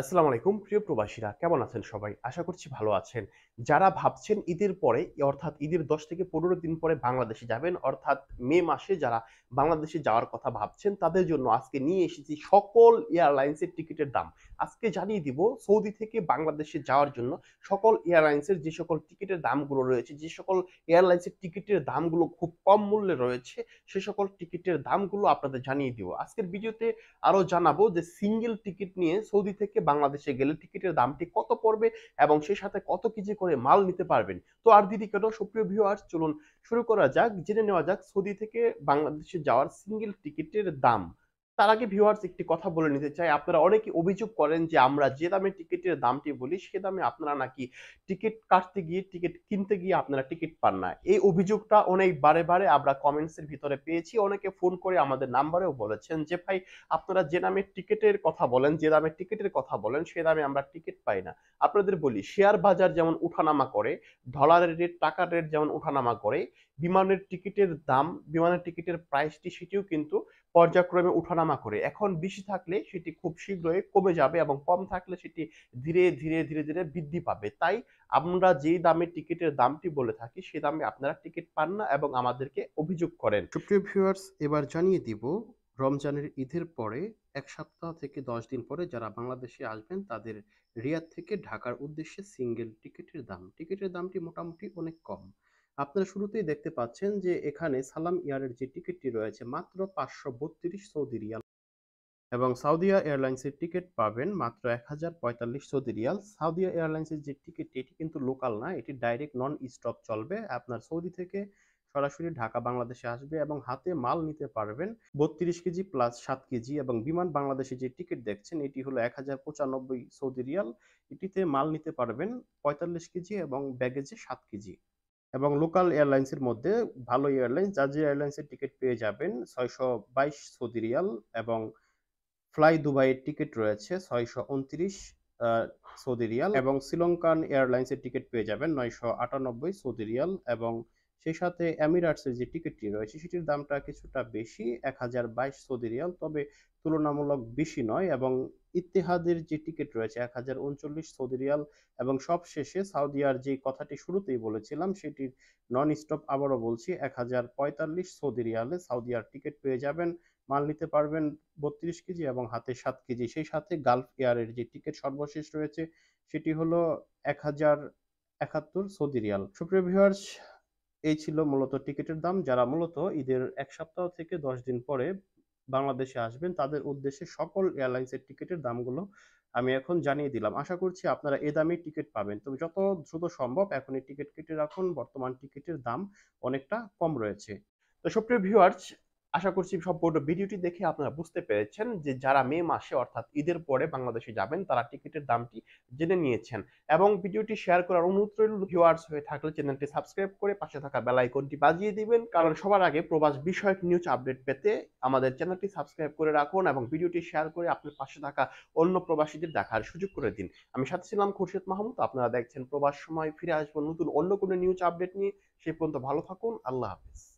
আসসালামু আলাইকুম প্রিয় প্রবাসীরা কেমন আছেন সবাই আশা করছি ভালো আছেন যারা ভাবছেন ঈদের পরে অর্থাৎ ঈদের দশ থেকে পনেরো দিন পরে বাংলাদেশে যাবেন অর্থাৎ মে মাসে যারা বাংলাদেশে যাওয়ার কথা ভাবছেন তাদের জন্য আজকে নিয়ে এসেছি সকল এয়ারলাইন্সের টিকিটের দাম আজকে জানিয়ে দিব সৌদি থেকে বাংলাদেশে যাওয়ার জন্য সকল এয়ারলাইন্সের যে সকল টিকিটের দামগুলো রয়েছে যে সকল এয়ারলাইন্সের টিকিটের দামগুলো খুব কম মূল্যে রয়েছে সে সকল টিকিটের দামগুলো আপনাদের জানিয়ে দিব আজকের ভিডিওতে আরও জানাবো যে সিঙ্গেল টিকিট নিয়ে সৌদি থেকে বাংলাদেশে গেলে টিকিটের দামটি কত পড়বে এবং সেই সাথে কত কেজি করে মাল নিতে পারবেন তো আর দিদি কেন সুপ্রিয় ভিউয়ার্স চলুন শুরু করা যাক জেনে নেওয়া যাক সৌদি থেকে বাংলাদেশে যাওয়ার সিঙ্গেল টিকিটের দাম তার আগে ভিউয়ার্স একটি কথা বলে নিতে চাই আপনারা অনেকে অভিযোগ করেন যে আমরা যে দামে টিকিটের দামটি বলি সে দামে আপনারা নাকি টিকিট কাটতে গিয়ে টিকিট কিনতে গিয়ে আপনারা টিকিট পান না এই অভিযোগটা অনেক বারে বারে আমরা কমেন্টসের ভিতরে পেয়েছি অনেকে ফোন করে আমাদের নাম্বারেও বলেছেন যে ভাই আপনারা যে নামে টিকিটের কথা বলেন যে দামে টিকিটের কথা বলেন সে দামে আমরা টিকিট পাই না আপনাদের বলি শেয়ার বাজার যেমন উঠানামা করে ডলারের রেট টাকার রেট যেমন উঠানামা করে বিমানের টিকিটের দাম বিমানের টিকিটের প্রাইসটি সেটিও কিন্তু পর্যায়ক্রমে উঠানামা করে এখন বেশি থাকলে সেটি খুব শীঘ্রই কমে যাবে এবং কম থাকলে সেটি ধীরে ধীরে ধীরে ধীরে বৃদ্ধি পাবে তাই আমরা যেই দামে টিকিটের দামটি বলে থাকি সে দামে আপনারা টিকিট পান না এবং আমাদেরকে অভিযোগ করেন সুপ্রিয় ভিউয়ার্স এবার জানিয়ে দিব রমজানের ঈদের পরে এক সপ্তাহ থেকে দশ দিন পরে যারা বাংলাদেশে আসবেন তাদের রিয়াদ থেকে ঢাকার উদ্দেশ্যে সিঙ্গেল টিকিটের দাম টিকিটের দামটি মোটামুটি অনেক কম আপনারা শুরুতেই দেখতে পাচ্ছেন যে এখানে সালাম এয়ারের যে টিকিটটি রয়েছে মাত্র পাঁচশো বত্রিশ সৌদি রিয়াল এবং সাউদিয়া এয়ারলাইন্সের টিকিট পাবেন মাত্র এক হাজার পঁয়তাল্লিশ সৌদি রিয়াল সাউদিয়া এয়ারলাইন্সের যে টিকিট এটি কিন্তু লোকাল না এটি ডাইরেক্ট নন স্টপ চলবে আপনার সৌদি থেকে সরাসরি ঢাকা বাংলাদেশে আসবে এবং হাতে মাল নিতে পারবেন বত্রিশ কেজি প্লাস সাত কেজি এবং বিমান বাংলাদেশে যে টিকিট দেখছেন এটি হলো এক হাজার পঁচানব্বই সৌদি রিয়াল এটিতে মাল নিতে পারবেন পঁয়তাল্লিশ কেজি এবং ব্যাগেজে সাত কেজি এবং লোকাল এয়ারলাইন্সের মধ্যে ভালো এয়ারলাইন্স জাজির এয়ারলাইন্সের টিকিট পেয়ে যাবেন ছয়শো বাইশ সৌদি রিয়াল এবং ফ্লাই দুবাইয়ের টিকিট রয়েছে ছয়শো উনত্রিশ সৌদি রিয়াল এবং শ্রীলঙ্কান এয়ারলাইন্সের টিকিট পেয়ে যাবেন নয়শো আটানব্বই সৌদি রিয়াল এবং সেই সাথে অ্যামিরাটসের যে টিকিটটি রয়েছে সেটির দামটা কিছুটা বেশি এক হাজার বাইশ সৌদি রিয়াল তবে তুলনামূলক বেশি নয় এবং ইতিহাদের যে টিকিট রয়েছে এক হাজার উনচল্লিশ সৌদি রিয়াল এবং সবশেষে সাউদিয়ার যে কথাটি শুরুতেই বলেছিলাম সেটির নন স্টপ আবারও বলছি এক হাজার পঁয়তাল্লিশ সৌদি রিয়ালে সাউদিয়ার টিকিট পেয়ে যাবেন মাল নিতে পারবেন বত্রিশ কেজি এবং হাতে সাত কেজি সেই সাথে গালফ এয়ারের যে টিকিট সর্বশেষ রয়েছে সেটি হলো এক হাজার একাত্তর সৌদি রিয়াল সুপ্রিয় ভিউয়ার্স এই ছিল মূলত টিকিটের দাম যারা মূলত ঈদের এক সপ্তাহ থেকে দশ দিন পরে বাংলাদেশে আসবেন তাদের উদ্দেশ্যে সকল এয়ারলাইন্সের টিকিটের দামগুলো আমি এখন জানিয়ে দিলাম আশা করছি আপনারা এ দামে টিকিট পাবেন তবে যত দ্রুত সম্ভব এখনই টিকিট কেটে রাখুন বর্তমান টিকিটের দাম অনেকটা কম রয়েছে তো সুপ্রিয় ভিউয়ার্স আশা করছি সম্পূর্ণ ভিডিওটি দেখে আপনারা বুঝতে পেরেছেন যে যারা মে মাসে অর্থাৎ ঈদের পরে বাংলাদেশে যাবেন তারা টিকিটের দামটি জেনে নিয়েছেন এবং ভিডিওটি শেয়ার করার অনুপ্রেরণ ভিউয়ার্স হয়ে থাকলে চ্যানেলটি সাবস্ক্রাইব করে পাশে থাকা বেল আইকনটি বাজিয়ে দিবেন কারণ সবার আগে প্রবাস বিষয়ক নিউজ আপডেট পেতে আমাদের চ্যানেলটি সাবস্ক্রাইব করে রাখুন এবং ভিডিওটি শেয়ার করে আপনার পাশে থাকা অন্য প্রবাসীদের দেখার সুযোগ করে দিন আমি সাথে ছিলাম খুরশেদ মাহমুদ আপনারা দেখছেন প্রবাস সময় ফিরে আসবো নতুন অন্য কোনো নিউজ আপডেট নিয়ে সেই পর্যন্ত ভালো থাকুন আল্লাহ হাফিজ